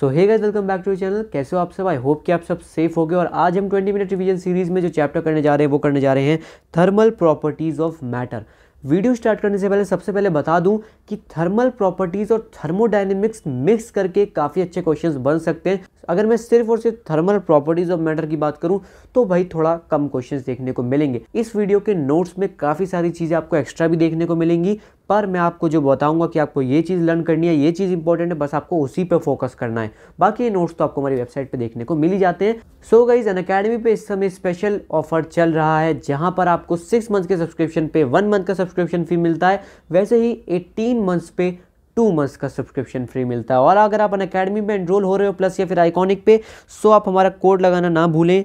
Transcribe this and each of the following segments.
so hey guys welcome back to channel कैसे हो आप सब आई होप कि आप सब सेफ हो गए और आज हम 20 मिनट रिवीजन सीरीज में जो चैप्टर करने जा रहे हैं वो करने जा रहे हैं thermal properties of matter video start करने से पहले सबसे पहले बता दूं कि थर्मल प्रॉपर्टीज़ और थर्मोडाइनमिक्स मिक्स करके काफ़ी अच्छे क्वेश्चन बन सकते हैं अगर मैं सिर्फ और सिर्फ थर्मल प्रॉपर्टीज़ ऑफ मैटर की बात करूं तो भाई थोड़ा कम क्वेश्चंस देखने को मिलेंगे इस वीडियो के नोट्स में काफ़ी सारी चीज़ें आपको एक्स्ट्रा भी देखने को मिलेंगी पर मैं आपको जो बताऊंगा कि आपको ये चीज़ लर्न करनी है ये चीज़ इंपॉर्टेंट है बस आपको उसी पे फोकस करना है बाकी नोट्स तो आपको हमारी वेबसाइट पे देखने को मिल ही जाते हैं सो गाइज एन अकेडमी पर इस समय स्पेशल ऑफर चल रहा है जहाँ पर आपको सिक्स मंथ के सब्सक्रिप्शन पे वन मंथ का सब्सक्रिप्शन फ़ी मिलता है वैसे ही एट्टीन मंथ्स पे टू मंथ्स का सब्सक्रिप्शन फ्री मिलता है और अगर आप अन अकेडमी में एनरोल हो रहे हो प्लस या फिर आइकॉनिक पे सो आप हमारा कोड लगाना ना भूलें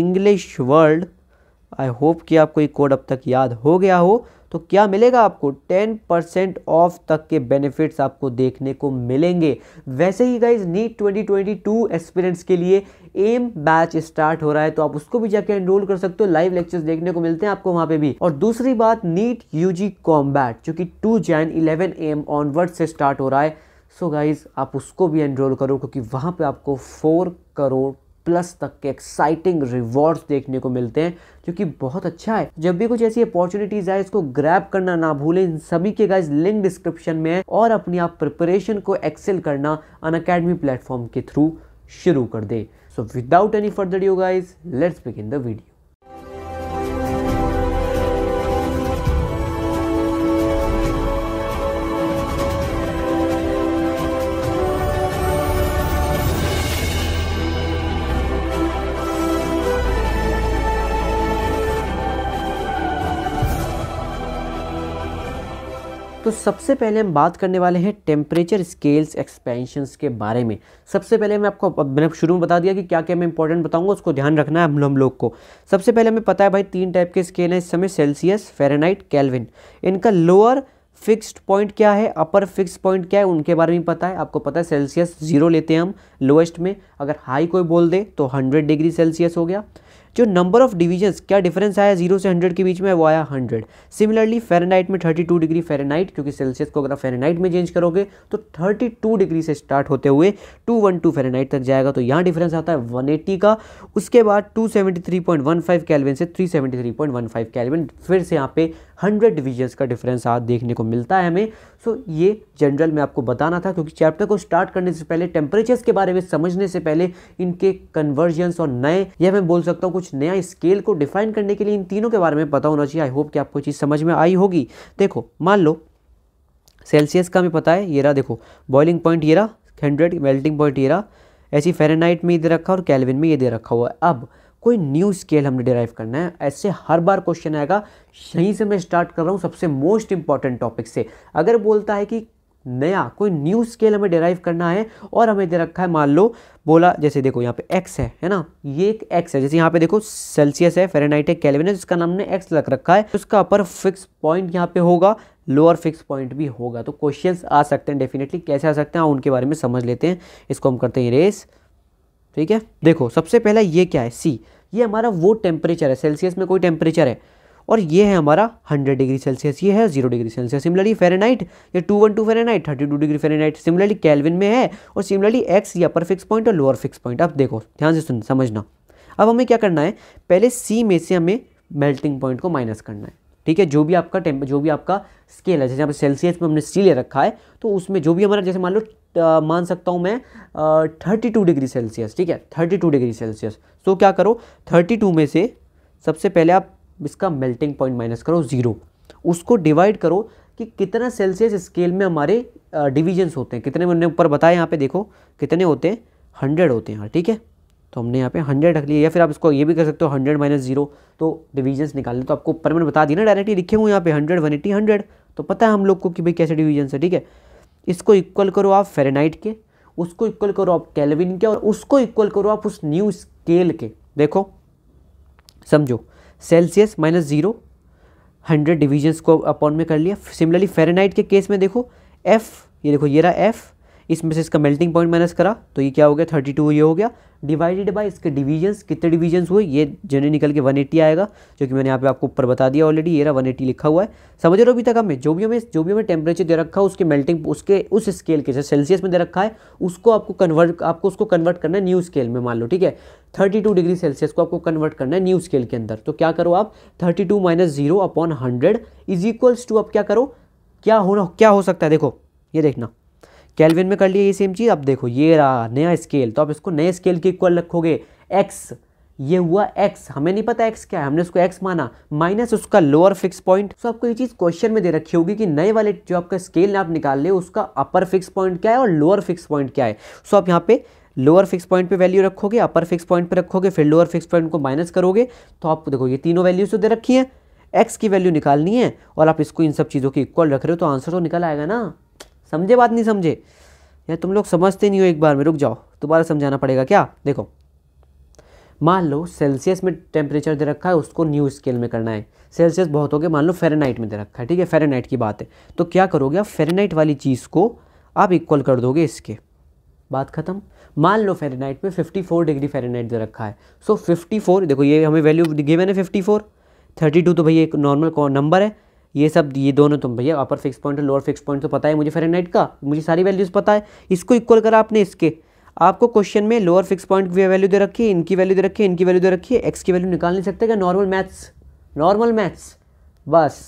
इंग्लिश वर्ल्ड आई होप कि आपको ये कोड अब तक याद हो गया हो तो क्या मिलेगा आपको 10 परसेंट ऑफ तक के बेनिफिट्स आपको देखने को मिलेंगे वैसे ही गाइज नीट 2022 एक्सपीरियंस के लिए एम बैच स्टार्ट हो रहा है तो आप उसको भी जाके एनरोल कर सकते हो लाइव लेक्चर्स देखने को मिलते हैं आपको वहाँ पे भी और दूसरी बात नीट यू जी कॉम्बैट जो कि two Jan eleven M onward से स्टार्ट हो रहा है सो so गाइज आप उसको भी एनरोल करो क्योंकि वहाँ पर आपको फोर करोड़ प्लस तक के एक्साइटिंग रिवॉर्ड्स देखने को मिलते हैं जो कि बहुत अच्छा है जब भी कुछ ऐसी अपॉर्चुनिटीज आए इसको ग्रैब करना ना भूलें इन सभी के गाइज लिंक डिस्क्रिप्शन में है और अपनी आप प्रिपरेशन को एक्सेल करना अन अकेडमी प्लेटफॉर्म के थ्रू शुरू कर दे so without any further you guys let's begin the video तो सबसे पहले हम बात करने वाले हैं टेम्परेचर स्केल्स एक्सपेंशंस के बारे में सबसे पहले मैं आपको मैंने शुरू में बता दिया कि क्या क्या मैं इंपॉर्टेंट बताऊंगा उसको ध्यान रखना है हम हम लोग को सबसे पहले हमें पता है भाई तीन टाइप के स्केल हैं इस समय सेल्सियस फेरेनाइट कैलविन इनका लोअर फिक्स्ड पॉइंट क्या है अपर फिक्स्ड पॉइंट क्या है उनके बारे में पता है आपको पता है सेल्सियस जीरो लेते हैं हम लोएस्ट में अगर हाई कोई बोल दे तो हंड्रेड डिग्री सेल्सियस हो गया जो नंबर ऑफ डिविजन्स क्या डिफरेंस आया जीरो से हंड्रेड के बीच में वो आया हंड्रेड सिमिलरली फेरेनाइट में थर्टी टू डिग्री फेरेनाइट क्योंकि सेल्सियस को अगर आप फेरेनाइट में चेंज करोगे तो थर्टी टू डिग्री से स्टार्ट होते हुए टू वन टू फेरेनाइट तक जाएगा तो यहाँ डिफरेंस आता है वन एट्टी का उसके बाद two seventy three point one five Kelvin से three seventy three point one five Kelvin फिर से यहाँ पे हंड्रेड डिविजन्स का डिफरेंस आज देखने को मिलता है हमें सो so, ये जनरल में आपको बताना था क्योंकि चैप्टर को स्टार्ट करने से पहले टेम्परेचर्स के बारे में समझने से पहले इनके कन्वर्जेंस और नए या मैं बोल सकता हूँ कुछ नया स्केल को डिफाइन करने के लिए इन तीनों के बारे में पता होना चाहिए आई होप कि आपको चीज़ समझ में आई होगी देखो मान लो सेल्सियस का हमें पता है ये रहा देखो बॉइलिंग पॉइंट ये रहा हंड्रेड मेल्टिंग पॉइंट ये रहा ऐसी फेरेनाइट में ये दे रखा और कैलविन में ये दे रखा हुआ है अब कोई न्यू स्केल हमने डिराइव करना है ऐसे हर बार क्वेश्चन आएगा यहीं से मैं स्टार्ट कर रहा हूँ सबसे मोस्ट इंपॉर्टेंट टॉपिक से अगर बोलता है कि नया कोई न्यू स्केल हमें डिराइव करना है और हमें दे रखा है मान लो बोला जैसे देखो यहाँ पे एक्स है है ना ये एक एक्स है जैसे यहाँ पे देखो सेल्सियस है फेरेनाइट है कैलविन है जिसका नाम ने एक्स लग रखा है उसका अपर फिक्स पॉइंट यहाँ पे होगा लोअर फिक्स पॉइंट भी होगा तो क्वेश्चंस आ सकते हैं डेफिनेटली कैसे आ सकते हैं उनके बारे में समझ लेते हैं इसको हम करते हैं रेस ठीक है देखो सबसे पहला ये क्या है सी ये हमारा वो टेम्परेचर है सेल्सियस में कोई टेम्परेचर है और ये है हमारा 100 डिग्री सेल्सियस ये है zero degree Celsius similarly Fahrenheit ये two one two Fahrenheit thirty two degree Fahrenheit similarly Kelvin में है और सिमिलरली एक्स या अपर फिक्स पॉइंट और लोअर फिक्स पॉइंट अब देखो ध्यान से सुन समझना अब हमें क्या करना है पहले सी में से हमें मेल्टिंग पॉइंट को माइनस करना है ठीक है जो भी आपका टेम्प जो भी आपका स्केल है जैसे यहाँ पर सेल्सियस में हमने सी ले रखा है तो उसमें जो भी हमारा जैसे मान लो मान सकता हूँ मैं थर्टी टू डिग्री सेल्सियस ठीक है thirty two degree Celsius so क्या करो थर्टी टू में से सबसे पहले आप इसका मेल्टिंग पॉइंट माइनस करो ज़ीरो उसको डिवाइड करो कि कितना सेल्सियस स्केल में हमारे डिविजन्स होते हैं कितने मैंने ऊपर बताया यहाँ पे देखो कितने होते हैं हंड्रेड होते हैं ठीक है तो हमने यहाँ पे हंड्रेड रख लिया या फिर आप इसको ये भी कर सकते हो हंड्रेड माइनस जीरो तो डिवीजन्स निकालने तो आपको ऊपर मैंने बता दिया ना डायरेक्टली लिखे हुए यहाँ पे हंड्रेड वन एटी हंड्रेड तो पता है हम लोग को कि भाई कैसे डिविजन्स है ठीक है इसको इक्वल करो आप फेरेनाइट के उसको इक्वल करो आप कैलविन के और उसको इक्वल करो आप उस न्यू स्केल के देखो समझो Celsius minus zero hundred divisions को अपॉन में कर लिया सिमिलरली फेरेनाइट के केस में देखो एफ़ ये देखो ये रहा एफ़ इसमें से इसका मेल्टिंग पॉइंट माइनस करा तो ये क्या हो गया थर्टी टू ये हो गया डिवाइडेड बाय इसके डिवीजन्स कितने डिवीजन्स हुए ये जनरल निकल के वन एट्टी आएगा जो कि मैंने यहाँ पे आपको ऊपर बता दिया ऑलरेडी ये रहा वन एट्टी लिखा हुआ है समझ रहे हो अभी तक हमें जो भी हमें जो भी हमें टेम्परेचर दे रखा है उसके मेल्टिंग उसके उस स्केल के जैसे सेल्सियस में दे रखा है उसको आपको कन्वर्ट आपको उसको कन्वर्ट करना है न्यू स्केल में मान लो ठीक है थर्टी टू डिग्री सेल्सियस को आपको कन्वर्ट करना है न्यू स्केल के अंदर तो क्या करो आप thirty two minus zero upon hundred is equals to आप क्या करो क्या होना क्या हो सकता है देखो ये देखना कैलविन में कर लिया ये सेम चीज़ अब देखो ये रहा नया स्केल तो आप इसको नए स्केल के इक्वल रखोगे एक्स ये हुआ x हमें नहीं पता x क्या है हमने उसको x माना माइनस उसका लोअर फिक्स पॉइंट सो आपको ये चीज़ क्वेश्चन में दे रखी होगी कि नए वाले जो आपका स्केल आप निकाल ले उसका अपर फिक्स पॉइंट क्या है और लोअर फिक्स पॉइंट क्या है सो आप यहाँ पे लोअर फिक्स पॉइंट पे वैल्यू रखोगे अपर फिक्स पॉइंट पे रखोगे फिर लोअर फिक्स पॉइंट को माइनस करोगे तो आप देखो ये तीनों वैल्यूज तो दे रखी हैं एक्स की वैल्यू निकालनी है और आप इसको इन सब चीज़ों की इक्वल रख रहे हो तो आंसर तो निकल आएगा ना समझे बात नहीं समझे या तुम लोग समझते नहीं हो एक बार में रुक जाओ दोबारा समझाना पड़ेगा क्या देखो मान लो सेल्सियस में टेम्परेचर दे रखा है उसको न्यू स्केल में करना है सेल्सियस बहुत हो गया मान लो फेरेनाइट में दे रखा है ठीक है फेरेनाइट की बात है तो क्या करोगे आप फेरेनाइट वाली चीज़ को आप इक्वल कर दोगे इसके बात ख़त्म मान लो फेरेनाइट में 54 डिग्री फेरेनाइट दे रखा है सो so, 54 देखो ये हमें वैल्यू गिवन है 54 32 तो भैया एक नॉर्मल नंबर है ये सब ये दोनों तुम भैया अपर फिक्स पॉइंट और लोअर फिक्स पॉइंट तो पता है मुझे फेरेनाइट का मुझे सारी वैल्यूज़ पता है इसको इक्वल करा आपने इसके आपको क्वेश्चन में लोअर फिक्स पॉइंट की वैल्यू दे रखी है इनकी वैल्यू दे रखी है इनकी वैल्यू दे रखी है एक्स की वैल्यू निकाल नहीं सकते क्या नॉर्मल मैथ्स नॉर्मल मैथ्स बस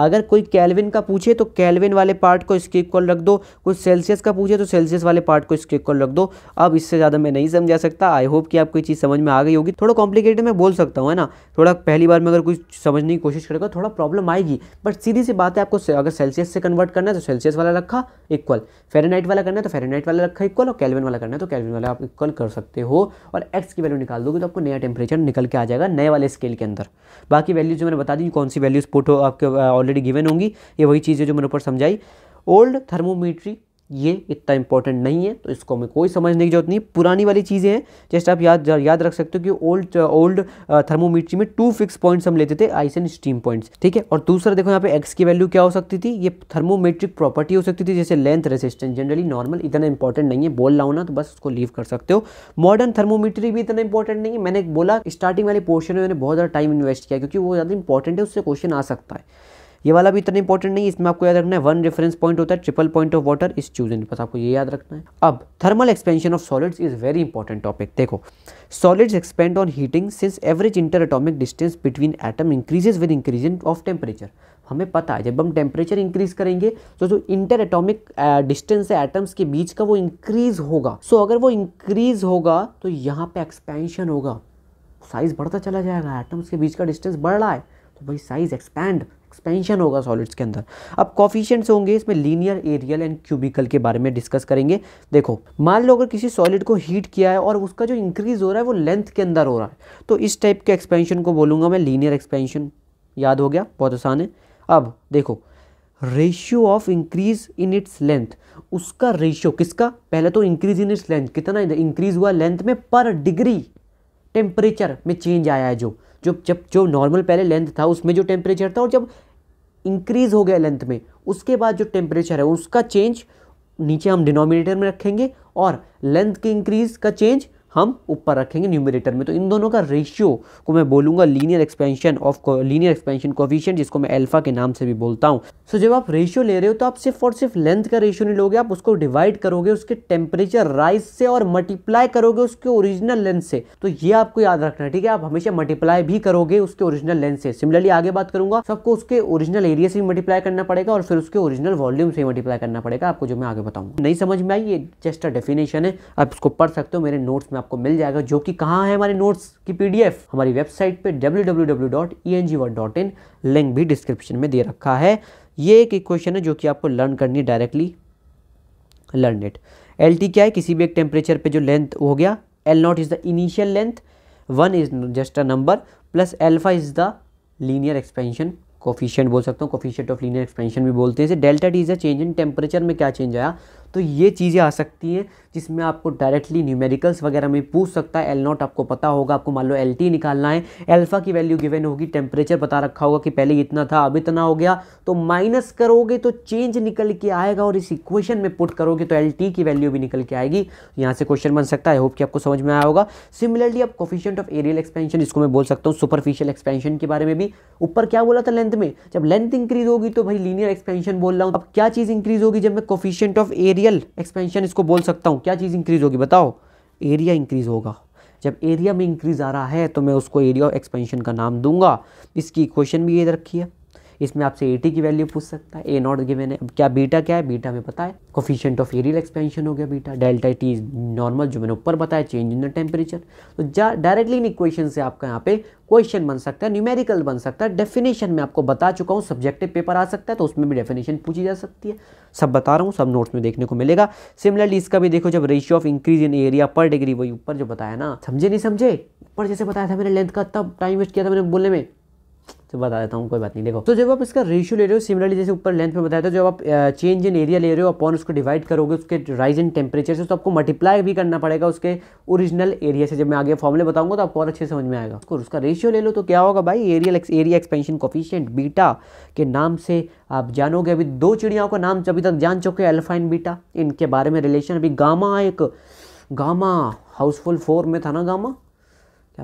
अगर कोई कैलविन का पूछे तो कैलविन वाले पार्ट को इसके इक्वल रख दो कुछ सेल्सियस का पूछे तो सेल्सियस वाले पार्ट को इसके इक्वल रख दो अब इससे ज़्यादा मैं नहीं समझा सकता आई होप कि आपको चीज़ समझ में आ गई होगी थोड़ा कॉम्प्लिकेटेड मैं बोल सकता हूँ है ना थोड़ा पहली बार में अगर कुछ समझने की कोशिश करेगा थोड़ा प्रॉब्लम आएगी बट सीधी सी बात है आपको अगर सेल्सियस से कन्वर्ट करना है तो सेल्सियस वाला रखा इक्वल फेरेनाइट वाला करना है तो फेरेनाइट वाला रखा इक्वल और कैलविन वाला करना है तो कैलविन वाला आप इक्वल कर सकते हो और एक्स की वैल्यू निकाल दोगे तो आपको नया टेम्परेचर निकल के आ जाएगा नए वाले स्केल के अंदर बाकी वैल्यूज मैंने बता दी कौन सी वैल्यूज पुट हो आपके uh, ऑलरेडी गिवन होंगी ये वही चीज़ें जो मैंने ऊपर समझाई ओल्ड थर्मोमीट्री ये इतना इंपॉर्टेंट नहीं है तो इसको हमें कोई समझने की जरूरत नहीं पुरानी वाली चीज़ें हैं जस्ट आप याद याद रख सकते हो कि ओल्ड ओल्ड थर्मोमीट्री में टू फिक्स पॉइंट्स हम लेते थे आइस एंड स्टीम पॉइंट्स ठीक है और दूसरा देखो यहाँ पे एक्स की वैल्यू क्या हो सकती थी ये थर्मोमेट्रिक प्रॉपर्टी हो सकती थी जैसे लेंथ रेसिस्टेंस जनरली नॉर्मल इतना इंपॉर्टेंट नहीं है बोल रहा हूँ ना तो बस उसको लीव कर सकते हो मॉडर्न थर्मोमीट्री भी इतना इंपॉर्टेंट नहीं है मैंने बोला स्टार्टिंग वाले पोर्शन में मैंने बहुत ज़्यादा टाइम इन्वेस्ट किया क्योंकि वो ज़्यादा इंपॉर्टेंट है उससे क्वेश्चन आ सकता है ये वाला भी इतना इंपॉर्टेंट नहीं इसमें आपको याद रखना है वन रेफरेंस पॉइंट होता है triple point of water is choose बस आपको ये याद रखना है अब thermal expansion of solids is very important topic देखो solids expand on heating since average inter atomic distance between atom increases with increasing of temperature हमें पता है जब हम टेम्परेचर इंक्रीज करेंगे तो जो इंटर एटोमिक डिस्टेंस है एटम्स के बीच का वो इंक्रीज होगा सो so, अगर वो इंक्रीज होगा तो यहाँ पे एक्सपेंशन होगा साइज़ बढ़ता चला जाएगा एटम्स के बीच का डिस्टेंस बढ़ रहा है तो भाई साइज़ एक्सपैंड एक्सपेंशन होगा सॉलिड्स के अंदर अब कॉफिशियंट्स होंगे इसमें लीनियर एरियल एंड क्यूबिकल के बारे में डिस्कस करेंगे देखो मान लो अगर किसी सॉलिड को हीट किया है और उसका जो इंक्रीज हो रहा है वो लेंथ के अंदर हो रहा है तो इस टाइप के एक्सपेंशन को बोलूँगा मैं लीनियर एक्सपेंशन याद हो गया बहुत आसान है अब देखो ratio of increase in its length उसका रेशियो किसका पहले तो इंक्रीज इन इट्स लेंथ कितना इंक्रीज हुआ लेंथ में पर डिग्री टेम्परेचर में चेंज आया है जो जो जब जो नॉर्मल पहले लेंथ था उसमें जो टेम्परेचर था और जब इंक्रीज़ हो गया लेंथ में उसके बाद जो टेम्परेचर है उसका चेंज नीचे हम डिनोमिनेटर में रखेंगे और लेंथ के इंक्रीज़ का चेंज हम ऊपर रखेंगे न्यूमिनेटर में तो इन दोनों का रेशियो को मैं बोलूंगा linear expansion of linear expansion coefficient जिसको मैं अल्फा के नाम से भी बोलता हूँ सो so, जब आप रेशियो ले रहे हो तो आप सिर्फ और सिर्फ लेंथ का रेशियो नहीं लोगे आप उसको डिवाइड करोगे उसके टेम्परेचर राइज से और मल्टीप्लाई करोगे उसके ओरिजिनल लेंथ से तो ये आपको याद रखना है ठीक है आप हमेशा मल्टीप्लाई भी करोगे उसके ओरिजिनल लेंथ से सिमिलरली आगे बात करूंगा सबको तो उसके ओरिजिनल एरिया से भी मल्टीप्लाई करना पड़ेगा और फिर उसके ओरिजिनल वॉल्यूम से मल्टीप्लाई करना पड़ेगा आपको जो मैं आगे बताऊंगा नहीं समझ में आई ये जस्ट अ डेफिनेशन है आप उसको पढ़ सकते हो मेरे नोट्स में आपको मिल जाएगा जो कि कहाँ है हमारे नोट्स की पीडीएफ हमारी वेबसाइट पे www.engworld.in लिंक भी डिस्क्रिप्शन में दे रखा है ये एक इक्वेशन है जो कि आपको लर्न करनी है डायरेक्टली लर्न इट एल क्या है किसी भी एक टेम्परेचर पे जो लेंथ हो गया L nought is the initial length one is just a number plus alpha is the linear expansion coefficient बोल सकता हूँ कोफिशियंट ऑफ लीनियर एक्सपेंशन भी बोलते हैं इसे delta T is a change in temperature में क्या चेंज आया तो ये चीज़ें आ सकती हैं जिसमें आपको डायरेक्टली न्यूमेरिकल्स वगैरह में पूछ सकता है एल नॉट आपको पता होगा आपको मान लो एल टी निकालना है एल्फ़ा की वैल्यू गिवन होगी टेम्परेचर बता रखा होगा कि पहले इतना था अब इतना हो गया तो माइनस करोगे तो चेंज निकल के आएगा और इस इक्वेशन में पुट करोगे तो एल टी की वैल्यू भी निकल के आएगी यहाँ से क्वेश्चन बन सकता है आई होप कि आपको समझ में आया होगा सिमिलरली आप कोफिशियंट ऑफ एरियल एक्सपेंशन इसको मैं बोल सकता हूँ सुपरफिशियल एक्सपेंशन के बारे में भी ऊपर क्या बोला था लेंथ में जब लेंथ इंक्रीज होगी तो भाई लीनियर एक्सपेंशन बोल रहा हूँ अब क्या चीज़ इंक्रीज होगी जब मैं coefficient of area areal expansion इसको बोल सकता हूँ क्या चीज़ इंक्रीज होगी बताओ एरिया इंक्रीज होगा जब एरिया में इंक्रीज आ रहा है तो मैं उसको एरिया एक्सपेंशन का नाम दूंगा इसकी क्वेश्चन भी ये रखी है इसमें आपसे ए टी की वैल्यू पूछ सकता है ए नॉट गिवेन है अब क्या बीटा क्या है बीटा में पता है कोफिशियंट ऑफ एरियल एक्सपेंशन हो गया बीटा डेल्टा टी नॉर्मल जो मैंने ऊपर बताया चेंज इन द टेम्परेचर तो डायरेक्टली इन इक्वेशन से आपका यहाँ पे क्वेश्चन बन सकता है न्यूमेरिकल बन सकता है डेफिनेशन में आपको बता चुका हूँ सब्जेक्टिव पेपर आ सकता है तो उसमें भी डेफिनेशन पूछी जा सकती है सब बता रहा हूँ सब नोट्स में देखने को मिलेगा सिमिलरली इसका भी देखो जब ratio of increase in area पर डिग्री वही ऊपर जो बताया ना समझे नहीं समझे ऊपर जैसे बताया था मैंने लेंथ का तब टाइम वेस्ट किया था मैंने बोलने में तो बता देता हूँ कोई बात नहीं देखो तो जब आप इसका रेशियो ले रहे हो सिमिलरली जैसे ऊपर लेंथ में बताया था जब आप चेंज इन एरिया ले रहे हो अपॉन उसको डिवाइड करोगे उसके राइज इन टेम्परेचर से तो आपको मल्टीप्लाई भी करना पड़ेगा उसके ओरिजिनल एरिया से जब मैं आगे फॉर्मुले बताऊंगा तो आपको और अच्छे समझ में आएगा और उसका रेशियो ले लो तो क्या होगा भाई areal area expansion coefficient beta के नाम से आप जानोगे अभी दो चिड़ियाओं का नाम अभी तक जान चुके एल्फाइन बीटा इनके बारे में रिलेशन अभी गामा एक गामा हाउसफुल फोर में था ना गामा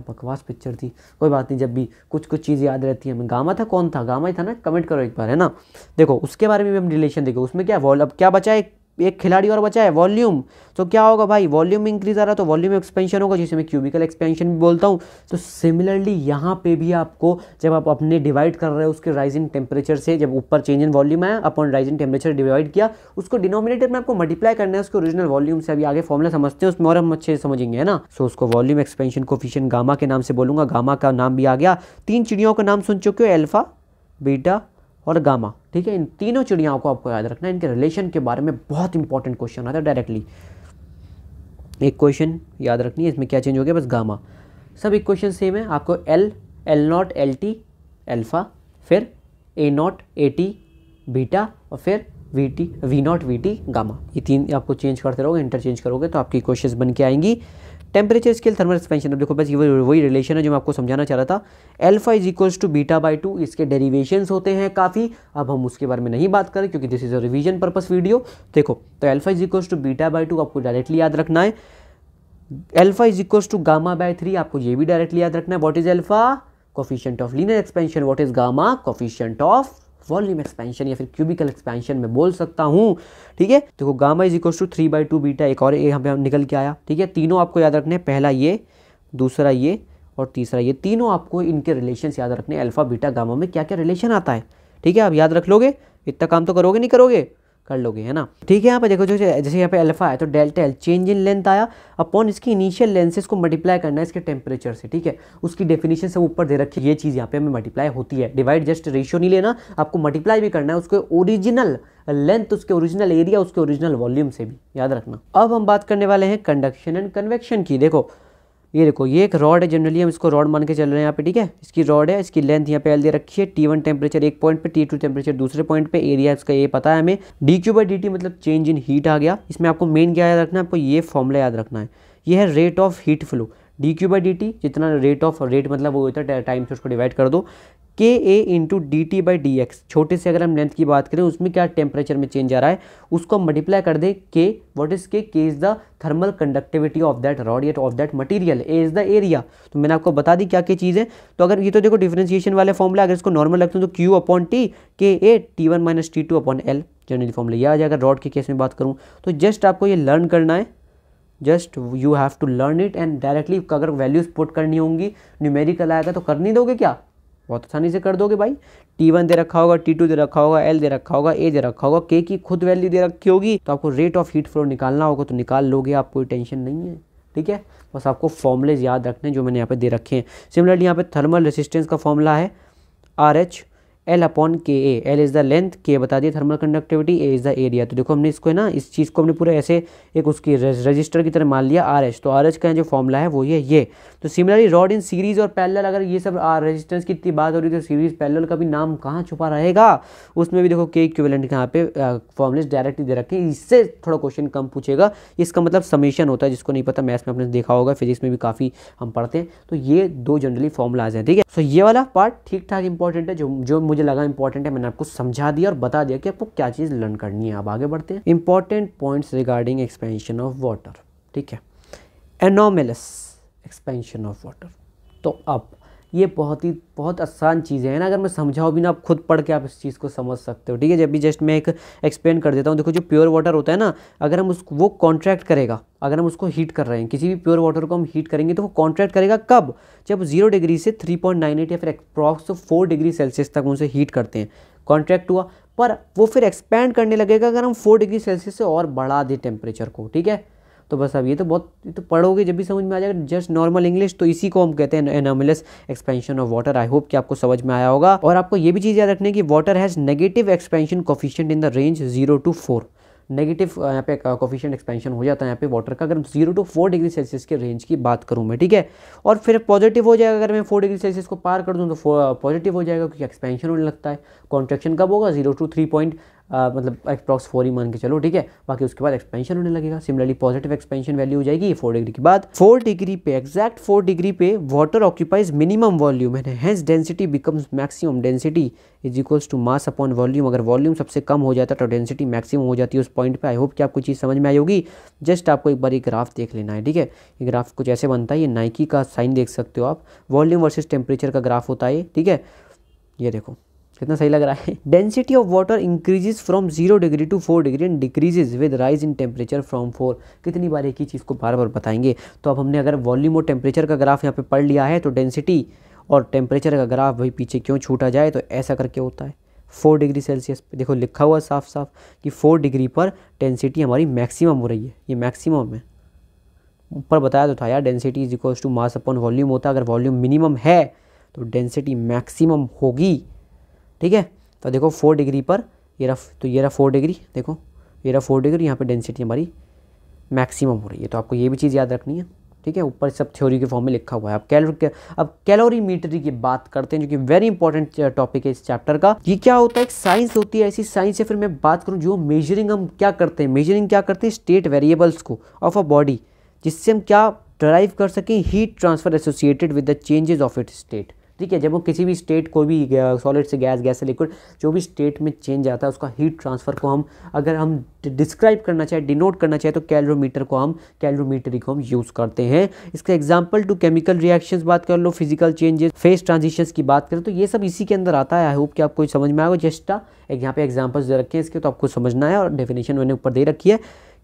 क्या बकवास पिक्चर थी कोई बात नहीं जब भी कुछ कुछ चीज़ याद रहती है हमें गामा था कौन था गामा ही था ना कमेंट करो एक बार है ना देखो उसके बारे में भी हम रिलेशन देखो उसमें क्या वॉल अब क्या बचा है एक खिलाड़ी और बचा है वॉल्यूम तो क्या होगा भाई वॉल्यूम इंक्रीज आ रहा है तो वॉल्यूम एक्सपेंशन होगा जिसे मैं क्यूबिकल एक्सपेंशन भी बोलता हूँ तो सिमिलरली यहाँ पे भी आपको जब आप अपने डिवाइड कर रहे हो उसके राइज इन टेम्परेचर से जब ऊपर चेंज इन वॉल्यूम आया राइज इन टेम्परेचर डिवाइड किया उसको डिनोमिनेटर में आपको मल्टीप्लाई करना है उसके ओरिजिनल वॉल्यूम से अभी आगे फॉर्मुला समझते हैं उसमें और हम अच्छे से समझेंगे है ना सो उसको वॉल्यूम एक्सपेंशन कोफिशियन गामा के नाम से बोलूंगा गामा का नाम भी आ गया तीन चिड़ियों का नाम सुन चुके हो एल्फा बीटा और गामा ठीक है इन तीनों चिड़ियाओं को आपको याद रखना है इनके रिलेशन के बारे में बहुत इंपॉर्टेंट क्वेश्चन आता है डायरेक्टली एक क्वेश्चन याद रखनी है इसमें क्या चेंज हो गया बस गामा सब एक क्वेश्चन सेम है आपको L L nought L T alpha फिर A nought A T beta और फिर V T V nought V T gamma ये तीन आपको चेंज करते रहोगे इंटरचेंज करोगे तो आपकी क्वेश्चन बन के आएंगी टेम्परेचर स्केल थर्मल एक्सपेंशन अब देखो बस ये वही रिलेशन है जो मैं आपको समझाना चाह रहा था alpha is equals to beta by two इसके डेरिवेशन होते हैं काफ़ी अब हम उसके बारे में नहीं बात करें क्योंकि this is a revision purpose video देखो तो alpha is equals to beta by two आपको डायरेक्टली याद रखना है alpha is equals to gamma by three आपको ये भी डायरेक्टली याद रखना है what is alpha coefficient of linear expansion what is gamma coefficient of volume expansion या फिर क्यूबिकल एक्सपेंशन में बोल सकता हूँ ठीक है देखो gamma is equal to three by two beta एक और ए हमें निकल के आया ठीक है तीनों आपको याद रखने पहला ये दूसरा ये और तीसरा ये तीनों आपको इनके रिलेशन याद रखने अल्फा बीटा गामा में क्या क्या रिलेशन आता है ठीक है आप याद रख लोगे इतना काम तो करोगे नहीं करोगे कर लोगे है ना ठीक है यहाँ पर देखो जो जैसे यहाँ पे अल्फा है तो delta L change in length आया अपॉन इसकी इनिशियल लेंसेज को मल्टीप्लाई करना है इसके टेम्परेचर से ठीक है उसकी डेफिनेशन से ऊपर दे रखी ये चीज़ यहाँ पे हमें मल्टीप्लाई होती है डिवाइड जस्ट रेशियो नहीं लेना आपको मल्टीप्लाई भी करना है उसके ओरिजिनल लेंथ उसके ओरिजिनल एरिया उसके ओरिजिनल वॉल्यूम से भी याद रखना अब हम बात करने वाले हैं कंडक्शन एंड कन्वेक्शन की देखो ये देखो ये एक रॉड है जनरली हम इसको रॉड मान के चल रहे हैं यहाँ पे ठीक है इसकी रॉड है इसकी लेंथ यहाँ पे एल दे रखी है टी वन टेम्परेचर एक पॉइंट पे टी टू टेम्परेचर दूसरे पॉइंट पे एरिया इसका ये पता है हमें D Q by D T मतलब चेंज इन हीट आ गया इसमें आपको मेन क्या याद रखना है आपको ये फॉर्मूला याद रखना है ये है rate of heat flow D Q by D T जितना रेट ऑफ रेट मतलब वो होता है टाइम से उसको डिवाइड कर दो K A into D T by D X छोटे से अगर हम लेंथ की बात करें उसमें क्या टेम्परेचर में चेंज आ रहा है उसको मल्टीप्लाई कर दें के what is K K is the thermal conductivity of that rod या of that material A is the area तो मैंने आपको बता दी क्या क्या चीज़ है तो अगर ये तो देखो डिफ्रेंशिएशन वाले फॉर्मूला अगर इसको नॉर्मल रखते हैं तो Q upon T K A T one minus T two upon L generally formula यह आ जाएगा रॉड के केस में बात करूँ तो जस्ट आपको ये लर्न करना है just you have to learn it and directly अगर वैल्यूज़ पुट करनी होंगी न्यूमेरिकल आएगा तो कर नहीं दोगे क्या बहुत आसानी से कर दोगे भाई टी वन दे रखा होगा टी टू दे रखा होगा एल दे रखा होगा ए दे रखा होगा के की खुद वैल्यू दे रखी होगी तो आपको रेट ऑफ हीट फ्लो निकालना होगा तो निकाल लोगे आप कोई टेंशन नहीं है ठीक है बस आपको फॉर्मूलेज याद रखने जो मैंने यहाँ पे दे रखे हैं सिमिलरली यहाँ पे थर्मल रेसिस्टेंस का फॉर्मूला है R H L upon K A L is the length K बता दिया thermal conductivity A is the area तो देखो हमने इसको है ना इस चीज़ को हमने पूरा ऐसे एक उसकी रजिस्टर की तरह मान लिया आर एच तो आर एच का जो फॉर्मूला है वो ये ये तो सिमिलरली रॉड इन सीरीज और पैलल अगर ये सब रजिस्टेंस की इतनी बात हो रही है तो सीरीज पैलल का भी नाम कहाँ छुपा रहेगा उसमें भी देखो के इक्विवेलेंट यहाँ पे फॉर्मुलेस डायरेक्टली दे रखे इससे थोड़ा क्वेश्चन कम पूछेगा इसका मतलब समीशन होता है जिसको नहीं पता मैथ्स में आपने देखा होगा फिजिक्स में भी काफ़ी हम पढ़ते हैं तो ये दो जनरली फॉर्मुलाज हैं ठीक है सो ये वाला पार्ट ठीक ठाक इंपॉर्टेंट है जो जो मुझे मुझे लगा इंपॉर्टेंट है मैंने आपको समझा दिया और बता दिया कि आपको क्या चीज़ लर्न करनी है आप आगे बढ़ते हैं important points regarding expansion of water ठीक है एनोमेलस एक्सपेंशन ऑफ वाटर तो अब ये बहुत ही बहुत आसान चीज़ें हैं ना अगर मैं समझाऊँ भी ना आप खुद पढ़ के आप इस चीज़ को समझ सकते हो ठीक है जब भी जस्ट मैं एक एक्सप्लेन कर देता हूँ देखो जो प्योर वाटर होता है ना अगर हम उसको वो कॉन्ट्रैक्ट करेगा अगर हम उसको हीट कर रहे हैं किसी भी प्योर वाटर को हम हीट करेंगे तो वो कॉन्ट्रैक्ट करेगा कब जब जीरो डिग्री से थ्री पॉइंट नाइन एट या फिर अप्रॉक्स फोर डिग्री सेल्सियस तक उनसे हीट करते हैं कॉन्ट्रैक्ट हुआ पर वो फिर एक्सपेंड करने लगेगा अगर हम फोर डिग्री सेल्सियस से और बढ़ा दें टेम्परेचर को ठीक है तो बस अब ये तो बहुत ये तो पढ़ोगे जब भी समझ में आ जाएगा जस्ट नॉर्मल इंग्लिश तो इसी को हम कहते हैं anomalous expansion of water I hope कि आपको समझ में आया होगा और आपको ये भी चीज़ याद रखनी है कि water has negative expansion coefficient in the range zero to four negative यहाँ पे कॉफिशियंट एक्सपेंशन हो जाता है यहाँ पे वाटर का अगर हम zero to four degree Celsius के रेंज की बात करूँ मैं ठीक है और फिर पॉजिटिव हो जाएगा अगर मैं फोर डिग्री सेल्सियस को पार कर दूँ तो पॉजिटिव हो जाएगा क्योंकि एक्सपेंशन होने लगता है कॉन्ट्रेक्शन कब होगा जीरो टू थ्री पॉइंट आ, मतलब एक्सप्रॉक्स फोर ही मान के चलो ठीक है बाकी उसके बाद एक्सपेंशन होने लगेगा सिमिलरली पॉजिटिव एक्सपेंशन वैल्यू हो जाएगी फोर डिग्री के बाद फोर डिग्री पे एक्जैक्ट फोर डिग्री पे वाटर ऑक्यूपाइज मिनिमम वॉल्यूम है hence density becomes maximum density is equals to mass upon volume अगर वॉल्यूम सबसे कम हो जाता है तो डेंसिटी मैक्सिमम हो जाती है उस पॉइंट पर आई होप कि आपको चीज़ समझ में आई होगी जस्ट आपको एक बार एक ग्राफ देख लेना है ठीक है ये ग्राफ कुछ ऐसे बनता है ये नाइकी का साइन देख सकते हो आप वॉल्यूम वर्सेज टेम्परेचर का ग्राफ होता है ठीक है ये देखो कितना सही लग रहा है density of water increases from zero degree to four degree and decreases with rise in temperature from four कितनी बार एक ही चीज़ को बार बार बताएंगे तो अब हमने अगर वॉल्यूम और टेम्परेचर का ग्राफ यहाँ पे पढ़ लिया है तो डेंसिटी और टेम्परेचर का ग्राफ भाई पीछे क्यों छूटा जाए तो ऐसा करके होता है फोर डिग्री सेल्सियस पे देखो लिखा हुआ साफ साफ कि फोर डिग्री पर डेंसिटी हमारी मैक्सिमम हो रही है ये मैक्सिमम है ऊपर बताया तो था यार density is equals to mass upon volume होता है अगर वॉल्यूम मिनिमम है तो डेंसिटी मैक्सिमम होगी ठीक है तो देखो फोर डिग्री पर ये रहा तो ये रहा फोर डिग्री देखो ये रहा फोर डिग्री यहाँ पे डेंसिटी हमारी मैक्सिमम हो रही है तो आपको ये भी चीज़ याद रखनी है ठीक है ऊपर सब थ्योरी के फॉर्म में लिखा हुआ है अब कैलो अब कैलोरी मीटर की बात करते हैं जो कि वेरी इंपॉर्टेंट टॉपिक है इस चैप्टर का ये क्या होता है एक साइंस होती है ऐसी साइंस से फिर मैं बात करूँ जो मेजरिंग हम क्या करते हैं मेजरिंग क्या करते हैं स्टेट वेरिएबल्स को ऑफ अ बॉडी जिससे हम क्या ड्राइव कर सकें heat transfer associated with the changes of it state ठीक है जब वो किसी भी स्टेट कोई भी सॉलिड से गैस गैस से लिक्विड जो भी स्टेट में चेंज आता है उसका हीट ट्रांसफ़र को हम अगर हम डिस्क्राइब करना चाहे डिनोट करना चाहे तो कैलोमीटर को हम कैलोमीटर को हम यूज़ करते हैं इसका एग्जाम्पल टू केमिकल रिएक्शंस बात कर लो फिजिकल चेंजेस फेस ट्रांजिशंस की बात करें तो ये सब इसी के अंदर आता है आई होप कि आपको समझ में आएगा जस्टा एक यहाँ पे एग्जाम्पल्स दे रखे हैं इसके तो आपको समझना है और डेफिनेशन मैंने ऊपर दे रखी है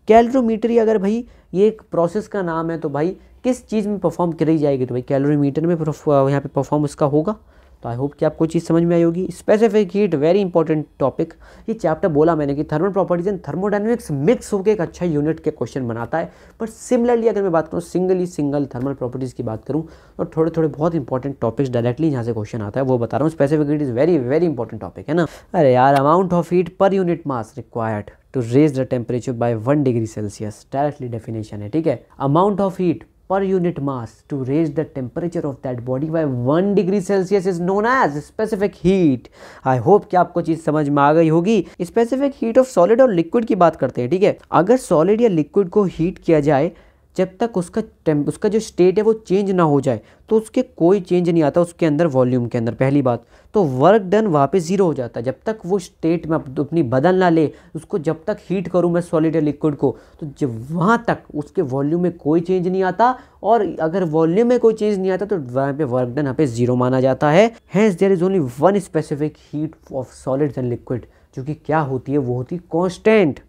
कैलोमीटर अगर भाई ये एक प्रोसेस का नाम है तो भाई किस चीज़ में परफॉर्म करी जाएगी तो भाई कैलोरी मीटर में यहाँ पे परफॉर्म उसका होगा तो आई होप कि आपको चीज़ समझ में आई होगी specific heat very important topic ये चैप्टर बोला मैंने कि thermal properties and thermodynamics mix होकर एक अच्छा यूनिट के क्वेश्चन बनाता है पर सिमिलरली अगर मैं बात करूँ सिंगली सिंगल थर्मल प्रॉपर्टीज़ की बात करूँ तो थोड़े थोड़े बहुत इंपॉर्टेंट टॉपिक्स डायरेक्टली यहाँ से क्वेश्चन आता है वो बता रहा हूँ specific heat is very very important topic है ना अरे यार amount of heat per unit mass required to raise the temperature by one degree Celsius directly definition है ठीक है amount of heat per unit mass to raise the temperature of that body by one degree Celsius is known as specific heat I hope कि आपको चीज समझ में आ गई होगी स्पेसिफिक हीट ऑफ सॉलिड और लिक्विड की बात करते हैं ठीक है अगर सॉलिड या लिक्विड को हीट किया जाए जब तक उसका टेम उसका जो स्टेट है वो चेंज ना हो जाए तो उसके कोई चेंज नहीं आता उसके अंदर वॉल्यूम के अंदर पहली बात तो वर्क डन वहाँ पे ज़ीरो हो जाता है जब तक वो स्टेट में अपनी बदल ना ले उसको जब तक हीट करूँ मैं सॉलिड या लिक्विड को तो जब वहाँ तक उसके वॉल्यूम में कोई चेंज नहीं आता और अगर वॉल्यूम में कोई चेंज नहीं आता तो वहाँ पर वर्क डन यहाँ पे ज़ीरो माना जाता है hence there is only one specific heat of solid and liquid जो कि क्या होती है वो होती है कॉन्स्टेंट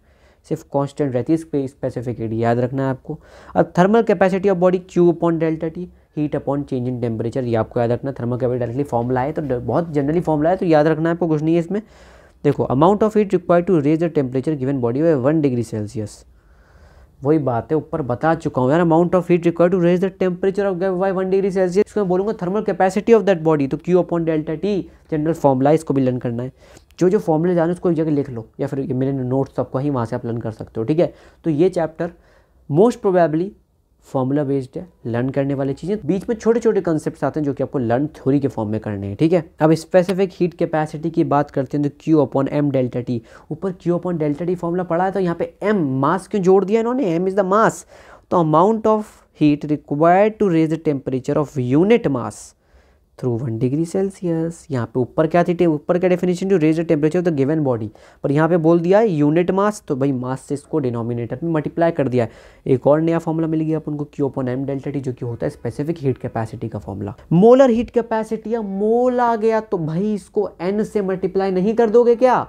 सिर्फ कांस्टेंट रहती है इस पर स्पेसिफिक एरिया याद रखना है आपको अब thermal capacity of body Q upon delta T heat upon change in temperature ये आपको याद रखना थर्मल कैपेसिटी डायरेक्टली फॉर्मला है तो बहुत जनरली फॉर्मला है तो याद रखना है आपको कुछ नहीं है इसमें देखो amount of heat require to raise the temperature given body by one degree Celsius वही बात है ऊपर बता चुका हूँ यार amount of heat require to raise the temperature of by one degree Celsius इसको मैं बोलूँगा thermal capacity of that body तो Q upon delta T general formula इसको भी लर्न करना है जो जो फॉर्मूले जाने उसको एक जगह लिख लो या फिर मेरे नोट्स तो आपको ही वहाँ से आप लर्न कर सकते हो ठीक है तो ये chapter most probably formula based है लर्न करने वाली चीज़ें बीच में छोटे छोटे कंसेप्ट आते हैं जो कि आपको लर्न थ्योरी के फॉर्म में करने हैं ठीक है अब स्पेसिफिक हीट कैपेसिटी की बात करते हैं तो Q upon M delta T ऊपर Q upon delta T formula पड़ा है तो यहाँ पे एम मास क्यों जोड़ दिया इन्होंने एम इज़ द मास तो amount of heat required to raise the temperature of unit mass through one degree Celsius यहाँ पे ऊपर क्या थी ऊपर क्या definition to raise the temperature of the given body पर यहाँ पे बोल दिया है यूनिट मास तो भाई मास से इसको डिनोमिनेटर में मल्टीप्लाई कर दिया है एक और नया फॉर्मूला मिल गया अपन को Q upon M delta T जो कि होता है स्पेसिफिक हीट कैपेसिटी का फॉर्मूला मोलर हीट कैपेसिटी या मोल आ गया तो भाई इसको एन से मल्टीप्लाई नहीं कर दोगे क्या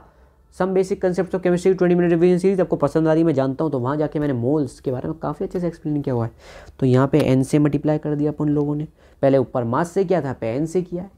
some basic concept of chemistry twenty minute revision series आपको पसंद आ रही मैं जानता हूँ तो वहाँ जाके मैंने मोल्स के बारे में काफ़ी अच्छे से एक्सप्लेन किया हुआ है तो यहाँ पे एन से मल्टीप्लाई कर दिया अपन लोगों ने पहले ऊपर मास से किया था पे एन से किया है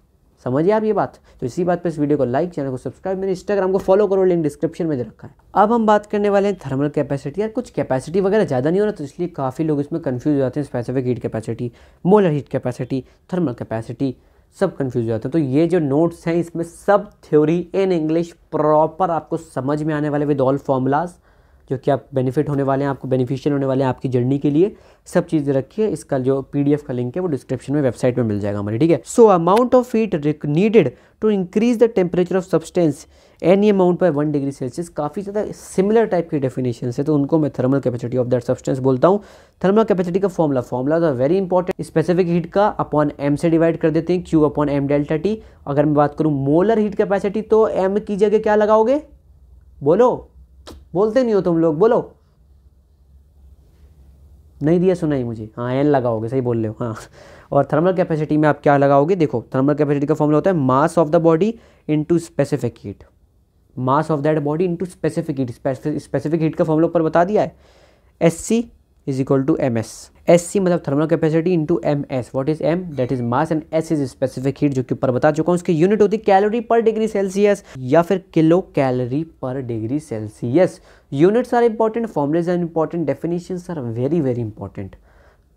समझिए आप ये बात तो इसी बात पे इस वीडियो को लाइक चैनल को सब्सक्राइब मेरे इंस्टाग्राम को फॉलो करो लिंक डिस्क्रिप्शन में दे रखा है अब हम बात करने वाले हैं थर्मल कैपेसिटी यार कुछ कैपेसिटी वगैरह ज़्यादा नहीं हो रहा तो इसलिए काफ़ी लोग इसमें कन्फ्यूज हो जाते हैं specific heat capacity molar heat capacity thermal capacity सब कंफ्यूज हो जाते हैं तो ये जो नोट्स हैं इसमें सब थ्योरी इन इंग्लिश प्रॉपर आपको समझ में आने वाले विद ऑल फॉर्मूलाज जो कि आप बेनिफिट होने वाले हैं आपको बेनिफिशियल होने वाले हैं आपकी जर्नी के लिए सब चीज़ें रखिए इसका जो पी का लिंक है वो डिस्क्रिप्शन में वेबसाइट में मिल जाएगा हमारी ठीक है so amount of heat needed to increase the temperature of substance any amount by one degree Celsius काफ़ी ज़्यादा सिमिलर टाइप की डेफिनेशन है तो उनको मैं thermal capacity of that substance बोलता हूँ थर्मल कैपेसिटी का फॉर्मला फॉर्मला था वेरी इंपॉर्टेंट स्पेसिफिक हीट का अपॉन एम से डिवाइड कर देते हैं Q upon M delta T अगर मैं बात करूँ मोलर हीट कैपेसिटी तो एम की जगह क्या लगाओगे बोलो बोलते नहीं हो तुम लोग बोलो नहीं दिया सुना ही मुझे हाँ एन लगाओगे सही बोल रहे हो हाँ और थर्मल कैपेसिटी में आप क्या लगाओगे देखो थर्मल कैपेसिटी का फॉर्मूला होता है mass of the body into specific heat mass of that body into specific heat specific heat का फॉर्मूला ऊपर बता दिया है S C is equal to M S S C मतलब thermal capacity into M S what is M that is mass and S is specific heat जो कि ऊपर बता चुका हूँ उसकी यूनिट होती है कैलोरी पर डिग्री सेल्सियस या फिर kilo calorie per degree Celsius units are important formulas are important definition are very very important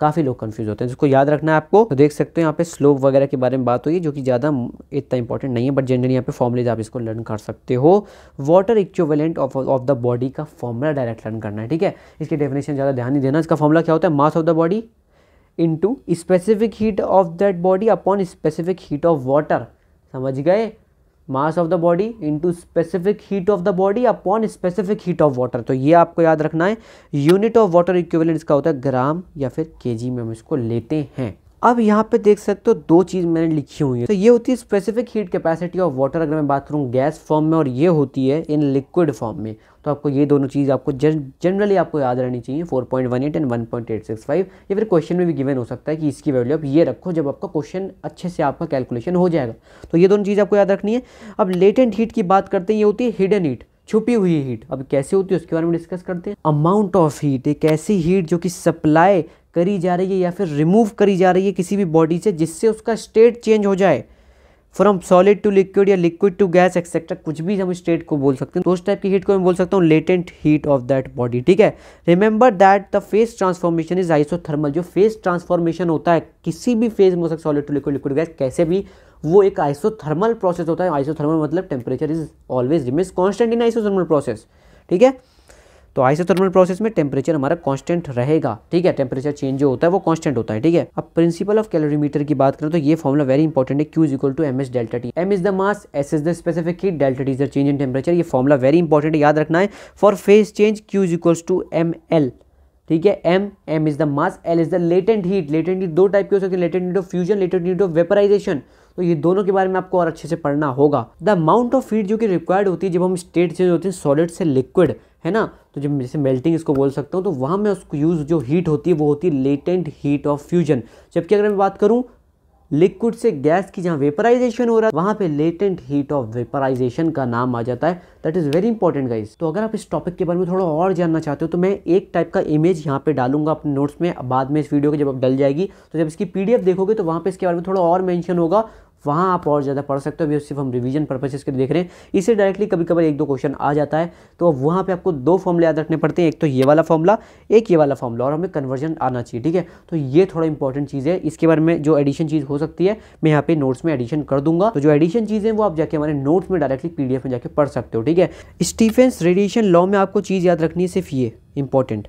काफ़ी लोग कन्फ्यूज होते हैं जिसको याद रखना है आपको तो देख सकते हो यहाँ पे स्लोप वगैरह के बारे में बात हुई जो कि ज़्यादा इतना इंपॉर्टेंट नहीं है बट जनरली यहाँ पे फॉर्मुलेज आप इसको लर्न कर सकते हो water equivalent of of the body का फॉर्मूला डायरेक्ट लर्न करना है ठीक है इसके डेफिनेशन ज़्यादा ध्यान नहीं देना इसका फॉर्मूला क्या होता है mass of the body into specific heat of that body upon specific heat of water समझ गए mass of the body into specific heat of the body upon specific heat of water तो ये आपको याद रखना है यूनिट ऑफ वाटर इक्विवेलेंट इसका होता है ग्राम या फिर के में हम इसको लेते हैं अब यहाँ पे देख सकते हो दो चीज़ मैंने लिखी हुई है तो ये होती है specific heat capacity of water अगर मैं बात करूँ गैस फॉर्म में और ये होती है इन लिक्विड फॉर्म में तो आपको ये दोनों चीज़ आपको जनरली आपको याद रहनी चाहिए 4.18 एंड फाइव या फिर क्वेश्चन में भी गिवन हो सकता है कि इसकी वैल्यू आप ये रखो जब आपका क्वेश्चन अच्छे से आपका कैलकुलेशन हो जाएगा तो ये दोनों चीज़ आपको याद रखनी है अब लेटेंट हीट की बात करते हैं ये होती है हिडन हीट छुपी हुई हीट अब कैसे होती है उसके बारे में डिस्कस करते हैं अमाउंट ऑफ हीट एक ऐसी हीट जो कि सप्लाई करी जा रही है या फिर रिमूव करी जा रही है किसी भी बॉडी से जिससे उसका स्टेट चेंज हो जाए फ्रॉम सॉलिड टू लिक्विड या लिक्विड टू गैस एक्सेट्रा कुछ भी हम स्टेट को बोल सकते हैं तो उस टाइप की हीट को मैं बोल सकता हूँ latent heat of that body ठीक है remember that the phase transformation is isothermal जो फेस ट्रांसफॉर्मेशन होता है किसी भी फेज में हो सकता solid to liquid liquid gas कैसे भी वो एक आइसोथर्मल प्रोसेस होता है आइसोथर्मल मतलब temperature is always remains constant in isothermal process ठीक है तो आइसोथर्मल प्रोसेस में टेम्परेचर हमारा कांस्टेंट रहेगा ठीक है टेम्परेचर चेंज जो होता है वो कांस्टेंट होता है ठीक है अब प्रिंसिपल ऑफ कैलोरीमीटर की बात करें तो ये फॉर्मुला वेरी इंपॉर्टेंट है Q is equal to M S delta T M is the mass S is the specific heat delta T is the change in temperature ये फॉर्मुला वेरी इंपॉर्टेंट याद रखना है for phase change Q is is equals to M L ठीक है M M is the mass L is the latent heat latent heat दो type के हो सकते हैं latent heat of fusion latent heat of vaporisation तो ये दोनों के बारे में आपको और अच्छे से पढ़ना होगा द अमाउंट ऑफ हीट जो कि रिक्वायर्ड होती है जब हम स्टेट चेंज होते हैं सॉलिड से लिक्विड है ना तो जब जैसे मेल्टिंग इसको बोल सकता हूँ तो वहाँ में उसको यूज़ जो हीट होती है वो होती है लेटेंट हीट ऑफ फ्यूजन जबकि अगर मैं बात करूँ लिक्विड से गैस की जहाँ वेपराइजेशन हो रहा है वहाँ पे लेटेंट हीट ऑफ वेपराइजेशन का नाम आ जाता है that is very important guys तो अगर आप इस टॉपिक के बारे में थोड़ा और जानना चाहते हो तो मैं एक टाइप का इमेज यहाँ पे डालूंगा अपने नोट्स में बाद में इस वीडियो के जब आप डल जाएगी तो जब इसकी पीडीएफ देखोगे तो वहाँ पे इसके बारे में थोड़ा और मैंशन होगा वहाँ आप और ज़्यादा पढ़ सकते हो अभी सिर्फ हम रिवीजन पर्पसेस के लिए देख रहे हैं इसे डायरेक्टली कभी कभी एक दो क्वेश्चन आ जाता है तो अब वहाँ पर आपको दो फॉर्मूले याद रखने पड़ते हैं एक तो ये वाला फॉर्मूला एक ये वाला फॉर्मूला और हमें कन्वर्जन आना चाहिए ठीक है तो ये थोड़ा इंपॉर्टेंट चीज़ है इसके बारे में जो एडिशन चीज़ हो सकती है मैं यहाँ पे नोट्स में एडिशन कर दूंगा तो जो एडिशन चीज़ है वो आप जाके हमारे नोट्स में डायरेक्टली पी में जाके पढ़ सकते हो ठीक है स्टीफेंस रेडिएशन लॉ में आपको चीज़ याद रखनी है सिर्फ ये इंपॉर्टेंट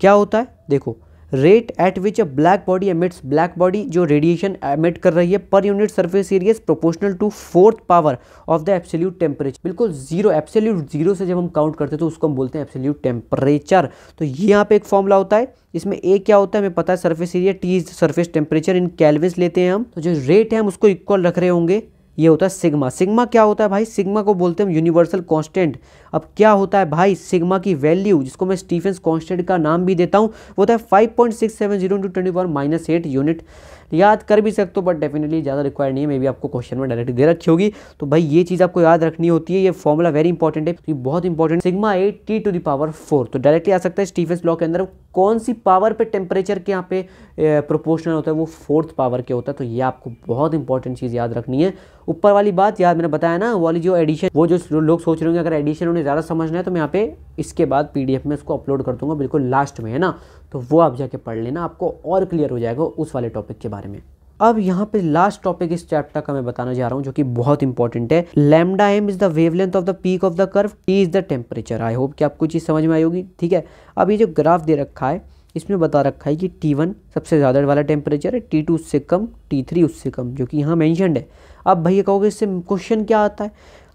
क्या होता है देखो rate at which a black body emits black body जो रेडिएशन एमिट कर रही है पर unit surface area proportional to fourth power of the absolute temperature बिल्कुल जीरो एब्सोल्यूट जीरो से जब हम काउंट करते हैं तो उसको हम बोलते हैं एब्सोल्यूट टेम्परेचर तो ये यहाँ पे एक फॉर्मूला होता है इसमें ए क्या होता है हमें पता है surface area T is surface temperature in kelvins लेते हैं हम तो जो रेट है हम उसको इक्वल रख रहे होंगे ये होता है सिग्मा सिग्मा क्या होता है भाई सिग्मा को बोलते हैं यूनिवर्सल कांस्टेंट अब क्या होता है भाई सिग्मा की वैल्यू जिसको मैं स्टीफेंस कांस्टेंट का नाम भी देता हूँ वो होता है five point six seven zero two twenty four minus eight unit याद कर भी सकते हो बट डेफिनेटली ज़्यादा रिक्वायर नहीं है मे भी आपको क्वेश्चन में डायरेक्ट दे रखी होगी तो भाई ये चीज़ आपको याद रखनी होती है ये फॉर्मूला वेरी इंपॉर्टेंट है तो ये बहुत important sigma A T to the power four तो डायरेक्टली आ सकता है स्टीफेंस लॉ के अंदर कौन सी पावर पर टेम्परेचर के यहाँ पे प्रोपोर्शनल होता है वो फोर्थ पावर के होता है तो ये आपको बहुत इंपॉर्टेंट चीज़ याद रखनी है ऊपर वाली बात याद मैंने बताया ना वाली जो एडिशन वो जो लोग सोच रहे होंगे अगर एडिशन उन्हें ज़्यादा समझना है तो मैं यहाँ पे इसके बाद पीडीएफ में इसको अपलोड कर दूंगा बिल्कुल लास्ट में है ना तो वो आप जाके पढ़ लेना आपको और क्लियर हो जाएगा उस वाले टॉपिक के बाद बारे में अब यहाँ पे लास्ट टॉपिक इस चैप्टर का मैं बताना जा रहा हूँ जो कि बहुत इंपॉर्टेंट है lambda M is the wavelength of the peak of the curve T is the temperature I hope कि आपको चीज़ समझ में आई होगी ठीक है अब ये जो ग्राफ दे रखा है इसमें बता रखा है कि टी वन सबसे ज़्यादा वाला टेम्परेचर है टी टू उससे कम टी थ्री उससे कम जो कि यहाँ मैंशनड है अब भैया कहोगे इससे क्वेश्चन क्या आता है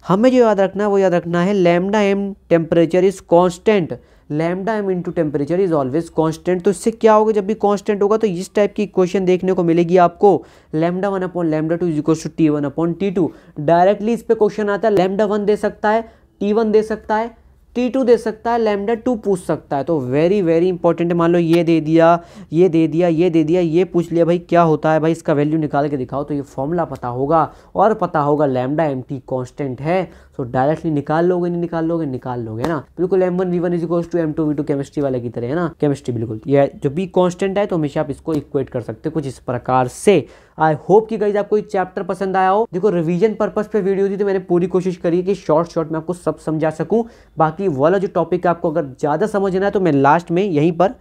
हमें जो याद रखना है वो याद रखना है lambda M temperature is constant lambda M into temperature is always constant तो इससे क्या होगा जब भी कॉन्स्टेंट होगा तो इस टाइप की क्वेश्चन देखने को मिलेगी आपको lambda one upon lambda two is equal to T one upon T two directly इस पर क्वेश्चन आता है लैमडा वन दे सकता है टी वन दे सकता है टी टू दे सकता है लैमडा टू पूछ सकता है तो वेरी वेरी इंपॉर्टेंट मान लो ये दे दिया ये दे दिया ये दे दिया ये पूछ लिया भाई क्या होता है भाई इसका वैल्यू निकाल के दिखाओ तो ये फॉर्मूला पता होगा और पता होगा लैमडा एम टी कॉन्स्टेंट है सो डायरेक्टली निकाल लोगे नहीं निकाल लोगे निकाल लोगे ना बिल्कुल M one V one is equal to M two V two chemistry वाले की तरह है ना केमिस्ट्री बिल्कुल ये जो बी कॉन्स्टेंट है तो हमेशा आप इसको इक्वेट कर सकते हो कुछ इस प्रकार से आई होप कि गाइज आपको चैप्टर पसंद आया हो देखो रिवीजन पर्पस पे वीडियो थी तो मैंने पूरी कोशिश करी कि शॉर्ट शॉर्ट में आपको सब समझा सकूं बाकी वाला जो टॉपिक है आपको अगर ज़्यादा समझना है तो मैं लास्ट में यहीं पर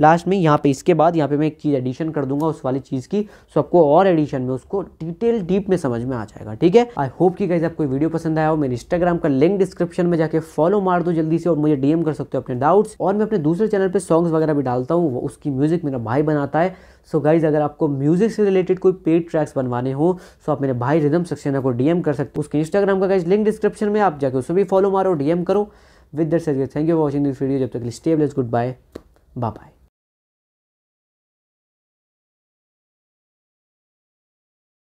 लास्ट में यहाँ पे इसके बाद यहाँ पे मैं एक चीज़ एडिशन कर दूंगा उस वाली चीज़ की सो आपको और एडिशन में उसको डिटेल डीप में समझ में आ जाएगा ठीक है आई होप कि गाइज आपको वीडियो पसंद आया हो मेरे इंस्टाग्राम का लिंक डिस्क्रिप्शन में जाकर फॉलो मार दो जल्दी से और मुझे डीएम कर सकते हो अपने डाउट्स और मैं अपने दूसरे चैनल पर सॉन्ग्स वगैरह भी डालता हूँ उसकी म्यूजिक मेरा भाई बनाता है सो so गाइज अगर आपको म्यूजिक से रिलेटेड कोई पेड ट्रैक्स बनवाने हो सो तो आप मेरे भाई रिदम सक्सेना को डीएम कर सकते हो उसके इंस्टाग्राम का गाइज लिंक डिस्क्रिप्शन में आप जाकर उसमें भी फॉलो मारो डीएम करो विद दर sir thank you for watching this video जब तक स्टेबल गुड बाय बाय